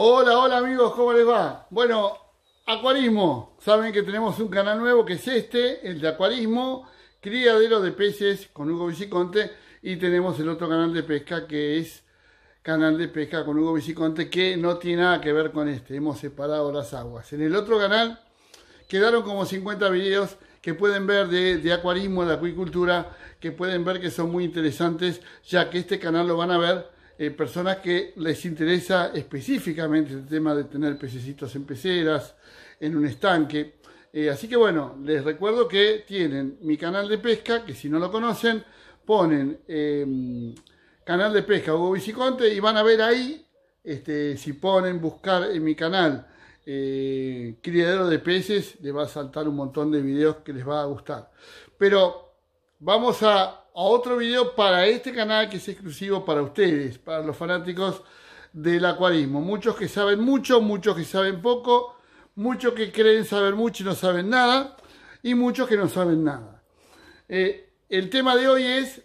Hola, hola amigos, ¿cómo les va? Bueno, acuarismo. Saben que tenemos un canal nuevo que es este, el de acuarismo, criadero de peces con Hugo Viciconte. Y tenemos el otro canal de pesca que es canal de pesca con Hugo Viciconte, que no tiene nada que ver con este. Hemos separado las aguas. En el otro canal quedaron como 50 videos que pueden ver de, de acuarismo, de acuicultura, que pueden ver que son muy interesantes, ya que este canal lo van a ver eh, personas que les interesa específicamente el tema de tener pececitos en peceras, en un estanque. Eh, así que bueno, les recuerdo que tienen mi canal de pesca, que si no lo conocen, ponen em, canal de pesca Hugo Viciconte y van a ver ahí, este, si ponen buscar en mi canal eh, criadero de peces, les va a saltar un montón de videos que les va a gustar. Pero vamos a otro video para este canal que es exclusivo para ustedes, para los fanáticos del acuarismo. Muchos que saben mucho, muchos que saben poco, muchos que creen saber mucho y no saben nada, y muchos que no saben nada. Eh, el tema de hoy es,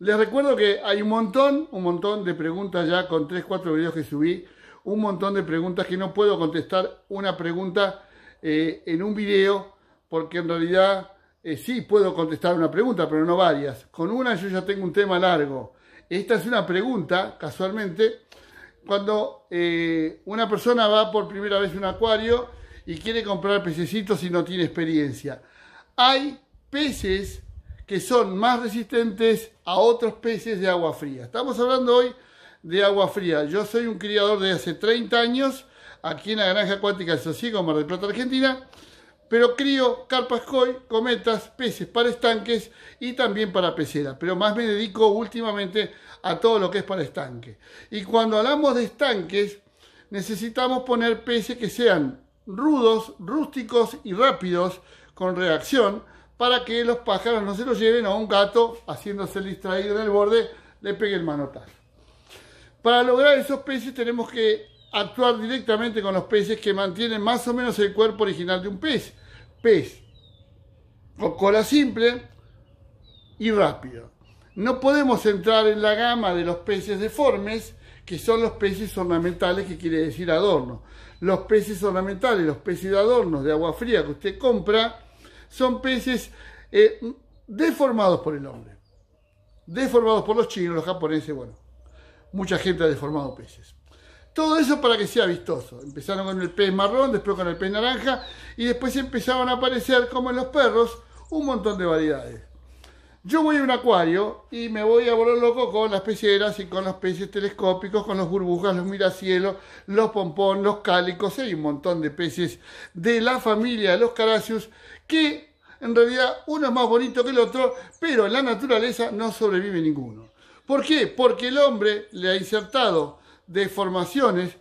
les recuerdo que hay un montón, un montón de preguntas ya con 3, 4 videos que subí, un montón de preguntas que no puedo contestar una pregunta eh, en un video, porque en realidad eh, sí puedo contestar una pregunta, pero no varias. Con una yo ya tengo un tema largo. Esta es una pregunta, casualmente, cuando eh, una persona va por primera vez a un acuario y quiere comprar pececitos y no tiene experiencia. Hay peces que son más resistentes a otros peces de agua fría. Estamos hablando hoy de agua fría. Yo soy un criador de hace 30 años aquí en la Granja Acuática de Sosiego, Mar del Plata, Argentina, pero crío carpas koi, cometas, peces para estanques y también para peceras. Pero más me dedico últimamente a todo lo que es para estanque. Y cuando hablamos de estanques, necesitamos poner peces que sean rudos, rústicos y rápidos con reacción para que los pájaros no se los lleven a un gato haciéndose distraído en el borde, le pegue el manotazo. Para lograr esos peces tenemos que actuar directamente con los peces que mantienen más o menos el cuerpo original de un pez. Pez o cola simple y rápido. No podemos entrar en la gama de los peces deformes, que son los peces ornamentales, que quiere decir adorno. Los peces ornamentales, los peces de adornos de agua fría que usted compra, son peces eh, deformados por el hombre. Deformados por los chinos, los japoneses, bueno. Mucha gente ha deformado peces. Todo eso para que sea vistoso. Empezaron con el pez marrón, después con el pez naranja y después empezaban a aparecer, como en los perros, un montón de variedades. Yo voy a un acuario y me voy a volar loco con las peceras y con los peces telescópicos, con los burbujas, los miracielos, los pompón, los cálicos. Hay un montón de peces de la familia de los caracius que en realidad uno es más bonito que el otro, pero en la naturaleza no sobrevive ninguno. ¿Por qué? Porque el hombre le ha insertado de formaciones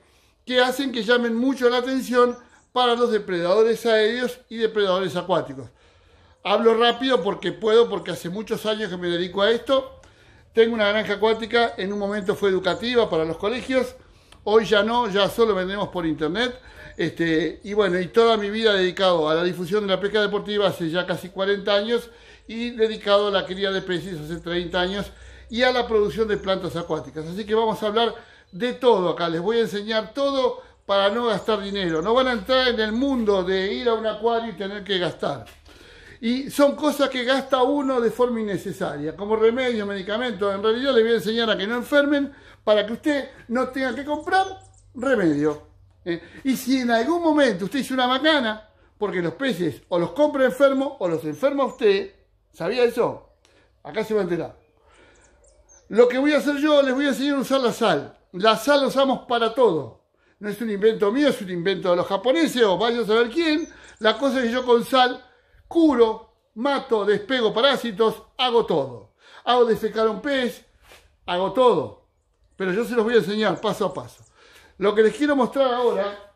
que hacen que llamen mucho la atención para los depredadores aéreos y depredadores acuáticos. Hablo rápido porque puedo, porque hace muchos años que me dedico a esto. Tengo una granja acuática, en un momento fue educativa para los colegios, hoy ya no, ya solo vendemos por internet. Este, y bueno, y toda mi vida dedicado a la difusión de la pesca deportiva hace ya casi 40 años y dedicado a la cría de peces hace 30 años y a la producción de plantas acuáticas. Así que vamos a hablar de todo acá, les voy a enseñar todo para no gastar dinero. No van a entrar en el mundo de ir a un acuario y tener que gastar. Y son cosas que gasta uno de forma innecesaria, como remedios, medicamentos. En realidad les voy a enseñar a que no enfermen para que usted no tenga que comprar remedio. ¿eh? Y si en algún momento usted hizo una macana, porque los peces o los compra enfermo o los enferma usted, ¿sabía eso? Acá se va a enterar. Lo que voy a hacer yo, les voy a enseñar a usar la sal. La sal la usamos para todo. No es un invento mío, es un invento de los japoneses o vaya a saber quién. La cosa es que yo con sal curo, mato, despego parásitos, hago todo. Hago secar un pez, hago todo. Pero yo se los voy a enseñar paso a paso. Lo que les quiero mostrar ahora,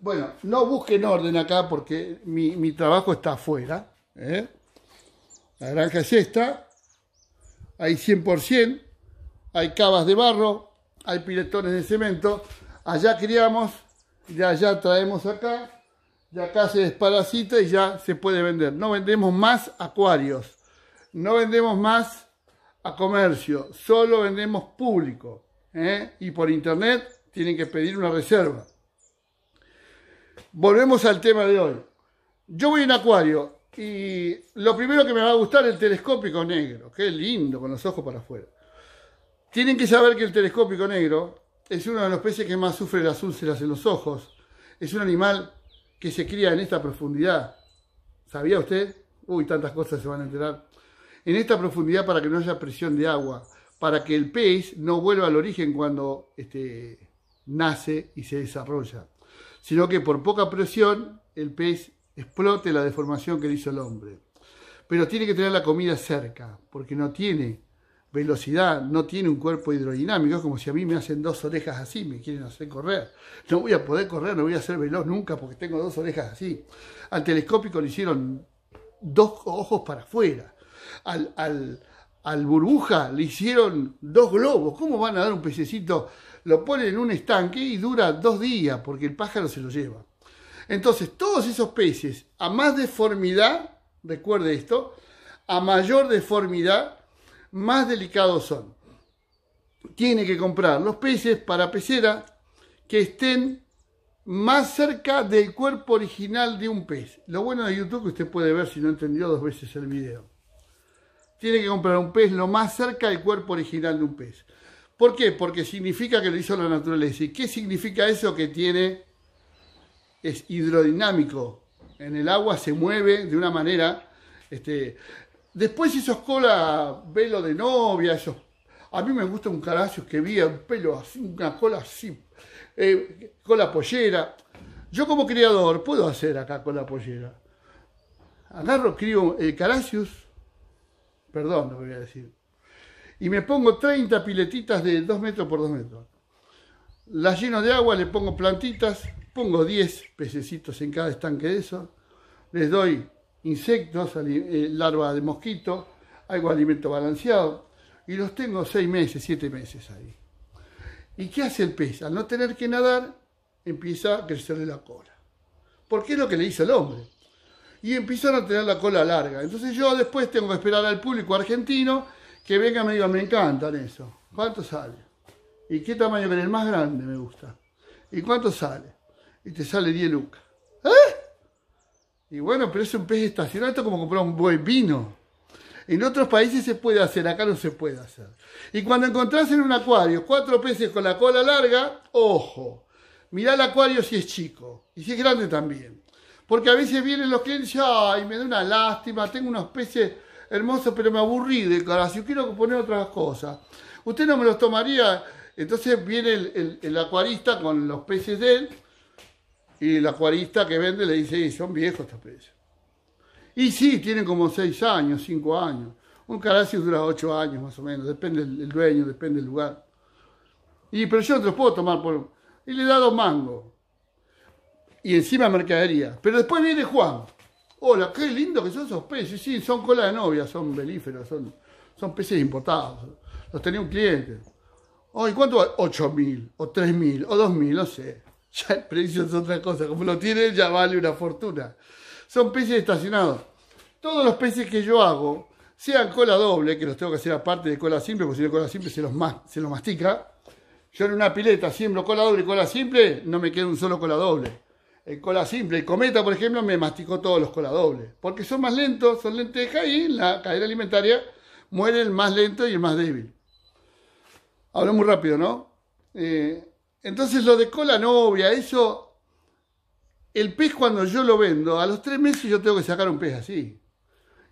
bueno, no busquen orden acá porque mi, trabajo está afuera. ¿eh? La granja es esta, hay 100%, hay cavas de barro, hay piletones de cemento, allá criamos, de allá traemos acá, de acá se desparacita y ya se puede vender. No vendemos más acuarios, no vendemos más a comercio, solo vendemos público. ¿eh? Y por internet tienen que pedir una reserva. Volvemos al tema de hoy. Yo voy en acuario y lo primero que me va a gustar es el telescópico negro. Qué lindo, con los ojos para afuera. Tienen que saber que el telescópico negro es uno de los peces que más sufre las úlceras en los ojos. Es un animal que se cría en esta profundidad. ¿Sabía usted? Uy, tantas cosas se van a enterar. En esta profundidad para que no haya presión de agua, para que el pez no vuelva al origen cuando este, nace y se desarrolla, sino que por poca presión el pez explote la deformación que le hizo el hombre. Pero tiene que tener la comida cerca, porque no tiene velocidad, no tiene un cuerpo hidrodinámico, es como si a mí me hacen dos orejas así, me quieren hacer correr. No voy a poder correr, no voy a ser veloz nunca porque tengo dos orejas así. Al telescópico le hicieron dos ojos para afuera. Al, al burbuja le hicieron dos globos. ¿Cómo van a dar un pececito? Lo ponen en un estanque y dura dos días porque el pájaro se lo lleva. Entonces, todos esos peces, a más deformidad, recuerde esto, a mayor deformidad, más delicados son. Tiene que comprar los peces para pecera que estén más cerca del cuerpo original de un pez. Lo bueno de YouTube que usted puede ver si no entendió dos veces el video. Tiene que comprar un pez lo más cerca del cuerpo original de un pez. ¿Por qué? Porque significa que lo hizo la naturaleza. ¿Y qué significa eso que tiene? Es hidrodinámico. En el agua se mueve de una manera este, Después hizo cola, velo de novia, A mí me gusta un caracius que vía un pelo así, una cola así, eh, cola pollera. Yo como criador puedo hacer acá cola pollera. Agarro, crío el eh, caracius, perdón, lo voy a decir, y me pongo 30 piletitas de 2 metros por 2 metros. Las lleno de agua, le pongo plantitas, pongo 10 pececitos en cada estanque de eso, les doy insectos, eh, larvas de mosquito, algo de alimento balanceado, y los tengo seis meses, siete meses ahí. ¿Y qué hace el pez? Al no tener que nadar, empieza a crecerle la cola. Porque es lo que le hizo el hombre. Y empiezan a tener la cola larga. Entonces yo después tengo que esperar al público argentino que venga y me diga, me encantan eso. ¿Cuánto sale? ¿Y qué tamaño viene? el más grande me gusta? ¿Y cuánto sale? Y te sale 10 lucas. ¿Eh? Y bueno, pero es un pez estacional, esto es como comprar un buen vino. En otros países se puede hacer, acá no se puede hacer. Y cuando encontrás en un acuario cuatro peces con la cola larga, ojo, mirá el acuario si es chico y si es grande también. Porque a veces vienen los clientes y ay, me da una lástima, tengo unos peces hermosos, pero me aburrí de si quiero poner otras cosas. Usted no me los tomaría, entonces viene el acuarista con los peces de él y la acuarista que vende le dice, son viejos estos peces. Y sí, tienen como seis años, cinco años. Un caracio dura ocho años más o menos, depende del dueño, depende del lugar. Y pero yo te los puedo tomar por... Y le da dos mangos. Y encima mercadería. Pero después viene Juan. Hola, qué lindo que son esos peces. Sí, son cola de novia, son belíferos, son, peces importados. Los tenía un cliente. ¿Y ¿cuánto vale? mil, o tres mil, o dos mil, no sé. Ya el precio es otra cosa. Como lo tiene, ya vale una fortuna. Son peces estacionados. Todos los peces que yo hago, sean cola doble, que los tengo que hacer aparte de cola simple, porque si no cola simple se los, mastica. Yo en una pileta siembro cola doble y cola simple, no me queda un solo cola doble. en cola simple, el cometa, por ejemplo, me masticó todos los cola dobles. Porque son más lentos, son lentejas y en la cadena alimentaria muere el más lento y el más débil. Hablo muy rápido, ¿no? Eh, entonces lo de cola novia, eso, el pez cuando yo lo vendo, a los tres meses yo tengo que sacar un pez así.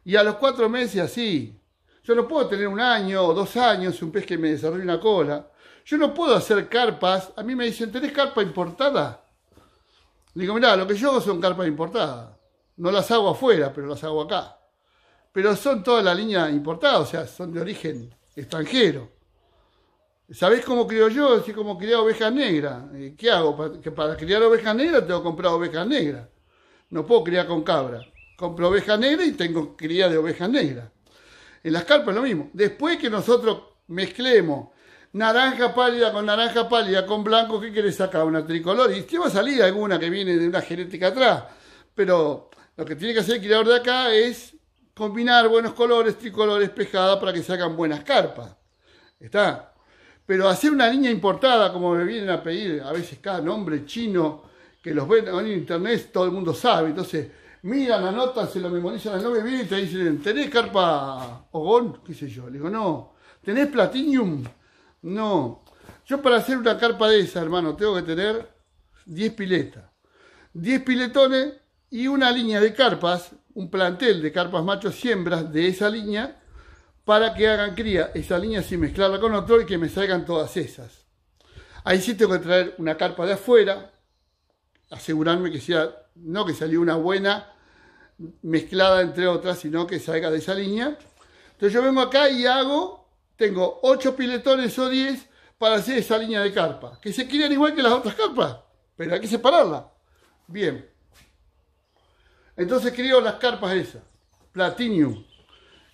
Y a los cuatro meses así. Yo no puedo tener un año o dos años un pez que me desarrolle una cola. Yo no puedo hacer carpas. A mí me dicen, ¿tenés carpa importada? Digo, mirá, lo que yo hago son carpas importadas. No las hago afuera, pero las hago acá. Pero son toda la línea importada, o sea, son de origen extranjero. ¿Sabés cómo creo yo? Así como criar ovejas negras. Eh, ¿Qué hago? que para criar ovejas negras tengo que comprar ovejas negras. No puedo criar con cabra. Compro ovejas negras y tengo cría de ovejas negras. En las carpas es lo mismo. Después que nosotros mezclemos naranja pálida con naranja pálida con blanco, ¿qué quieres sacar? Una tricolor. Y te va a salir alguna que viene de una genética atrás. Pero lo que tiene que hacer el criador de acá es combinar buenos colores, tricolores, pescadas para que se hagan buenas carpas. ¿Está? Pero hacer una línea importada, como me vienen a pedir a veces cada nombre chino que los ven en internet, todo el mundo sabe. Entonces, miran, nota se lo memorizan al nombre, vienen y te dicen, ¿tenés carpa ogón? ¿Qué sé yo? Le digo, no. ¿Tenés platinium? No. Yo para hacer una carpa de esa, hermano, tengo que tener 10 piletas, 10 piletones y una línea de carpas, un plantel de carpas machos siembras de esa línea para que hagan cría esa línea sin mezclarla con otro y que me salgan todas esas. Ahí sí tengo que traer una carpa de afuera, asegurarme que sea, no que salió una buena mezclada entre otras, sino que salga de esa línea. Entonces yo vengo acá y hago, tengo 8 piletones o 10 para hacer esa línea de carpa, que se crían igual que las otras carpas, pero hay que separarla. Bien. Entonces creo las carpas esas, Platinium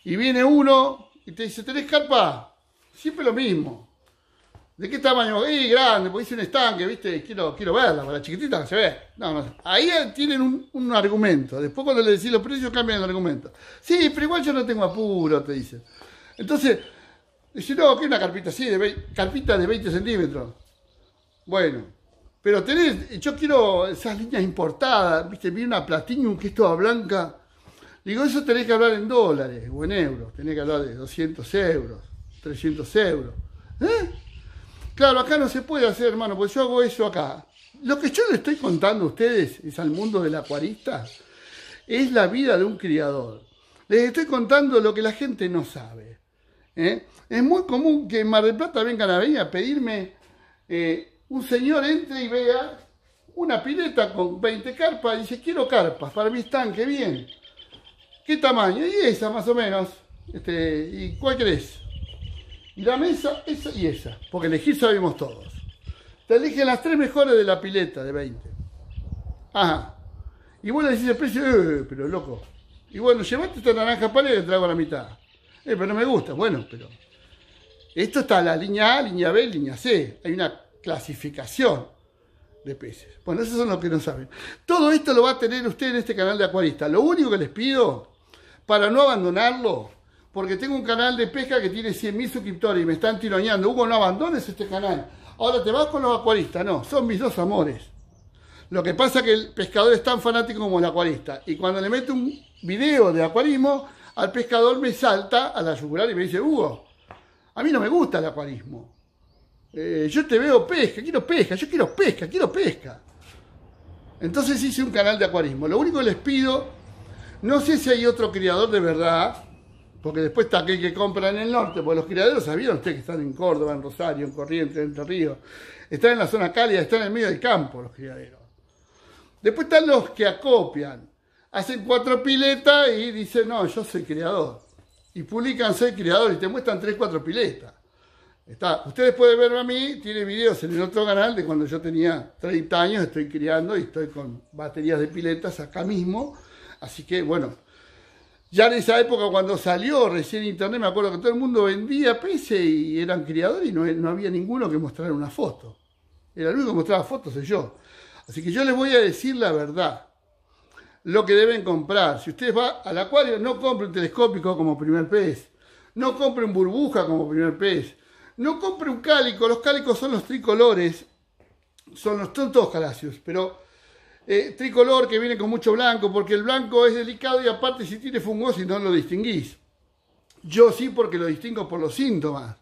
y viene uno y te dice, ¿tenés carpa? Siempre lo mismo. ¿De qué tamaño? ¡Eh, grande! Porque hice un estanque, ¿viste? Quiero, quiero verla, para la chiquitita se ve. No, Ahí tienen un, argumento. Después cuando le decís los precios cambian el argumento. Sí, pero igual yo no tengo apuro, te dice. Entonces, dice, no, que una carpita así, de carpita de 20 centímetros. Bueno, pero tenés, yo quiero esas líneas importadas, ¿viste? Vi una Platinum que es toda blanca Digo, eso tenés que hablar en dólares o en euros, tenés que hablar de 200 euros, 300 euros. ¿Eh? Claro, acá no se puede hacer, hermano, porque yo hago eso acá. Lo que yo les estoy contando a ustedes es al mundo del acuarista, es la vida de un criador. Les estoy contando lo que la gente no sabe. ¿Eh? Es muy común que en Mar del Plata vengan a venir a pedirme, eh, un señor entre y vea una pileta con 20 carpas y dice, quiero carpas para mi estanque, bien. ¿Qué tamaño? Y esa, más o menos. Este, ¿Y cuál crees? Y la mesa, esa y esa. Porque elegir sabemos todos. Te eligen las tres mejores de la pileta de 20. Ajá. Y bueno, le decís el precio, eh, pero loco. Y bueno, llevate esta naranja pálida y traigo a la mitad. Eh, pero no me gusta. Bueno, pero. Esto está la línea A, línea B, línea C. Hay una clasificación de peces. Bueno, esos son los que no saben. Todo esto lo va a tener usted en este canal de Acuarista. Lo único que les pido para no abandonarlo, porque tengo un canal de pesca que tiene 100.000 suscriptores y me están tironeando. Hugo, no abandones este canal. Ahora te vas con los acuaristas. No, son mis dos amores. Lo que pasa es que el pescador es tan fanático como el acuarista. Y cuando le meto un video de acuarismo, al pescador me salta a la yugular y me dice, Hugo, a mí no me gusta el acuarismo. Eh, yo te veo pesca, quiero pesca, yo quiero pesca, quiero pesca. Entonces hice un canal de acuarismo. Lo único que les pido no sé si hay otro criador de verdad, porque después está aquel que compra en el norte, porque los criaderos sabían ustedes que están en Córdoba, en Rosario, en Corrientes, en Entre Ríos. Están en la zona cálida, están en el medio del campo los criaderos. Después están los que acopian, hacen cuatro piletas y dicen, no, yo soy criador. Y publican soy criador y te muestran tres, cuatro piletas. Está, ustedes pueden verme a mí, tiene videos en el otro canal de cuando yo tenía 30 años, estoy criando y estoy con baterías de piletas acá mismo Así que bueno, ya en esa época cuando salió recién internet, me acuerdo que todo el mundo vendía peces y eran criadores y no, no había ninguno que mostrara una foto. Era el único que mostraba fotos, soy yo. Así que yo les voy a decir la verdad. Lo que deben comprar. Si ustedes van al acuario, no compren telescópico como primer pez. No compren burbuja como primer pez. No compre un cálico. Los cálicos son los tricolores. Son los tontos calacios. Pero eh, tricolor que viene con mucho blanco, porque el blanco es delicado y aparte si tiene y no lo distinguís. Yo sí porque lo distingo por los síntomas,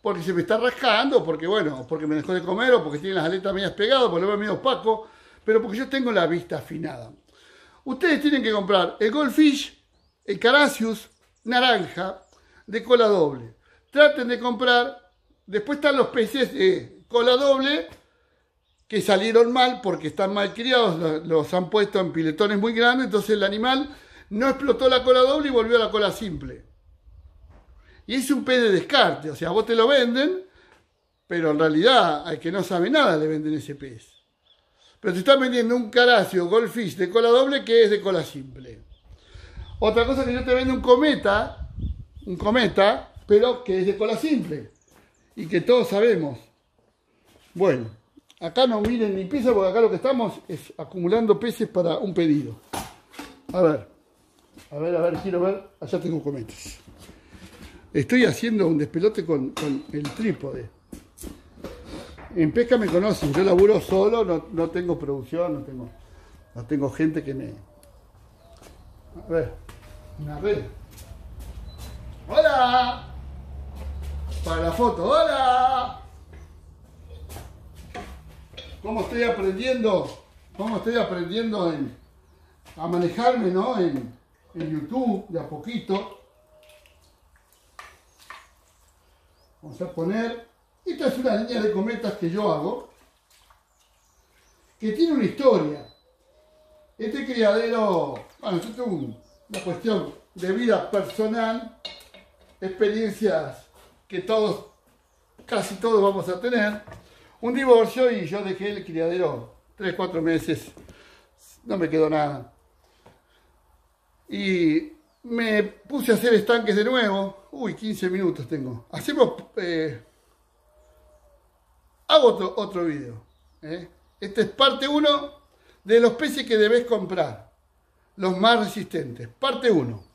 porque se me está rascando, porque bueno, porque me dejó de comer o porque tiene las aletas medias pegadas, porque lo veo medio opaco, pero porque yo tengo la vista afinada. Ustedes tienen que comprar el Goldfish, el Caracius, naranja, de cola doble. Traten de comprar, después están los peces de cola doble, que salieron mal porque están mal criados, los han puesto en piletones muy grandes, entonces el animal no explotó la cola doble y volvió a la cola simple. Y es un pez de descarte, o sea, vos te lo venden, pero en realidad al que no sabe nada le venden ese pez. Pero te están vendiendo un caracio goldfish de cola doble que es de cola simple. Otra cosa que yo te vendo un cometa, un cometa, pero que es de cola simple. Y que todos sabemos. Bueno. Acá no miren ni piso porque acá lo que estamos es acumulando peces para un pedido. A ver, a ver, a ver, quiero ver. Allá tengo cometas. Estoy haciendo un despelote con, el trípode. En pesca me conocen, yo laburo solo, no, tengo producción, no tengo, no tengo gente que me... A ver, una red. ¡Hola! Para la foto, ¡hola! cómo estoy aprendiendo, cómo estoy aprendiendo a manejarme, En, YouTube, de a poquito. Vamos a poner, esta es una línea de cometas que yo hago, que tiene una historia. Este criadero, bueno, yo es una cuestión de vida personal, experiencias que todos, casi todos vamos a tener un divorcio y yo dejé el criadero 3, 4 meses, no me quedó nada. Y me puse a hacer estanques de nuevo, uy, 15 minutos tengo. Hacemos, eh, hago otro, otro video. ¿eh? Este es parte 1 de los peces que debes comprar, los más resistentes, parte 1.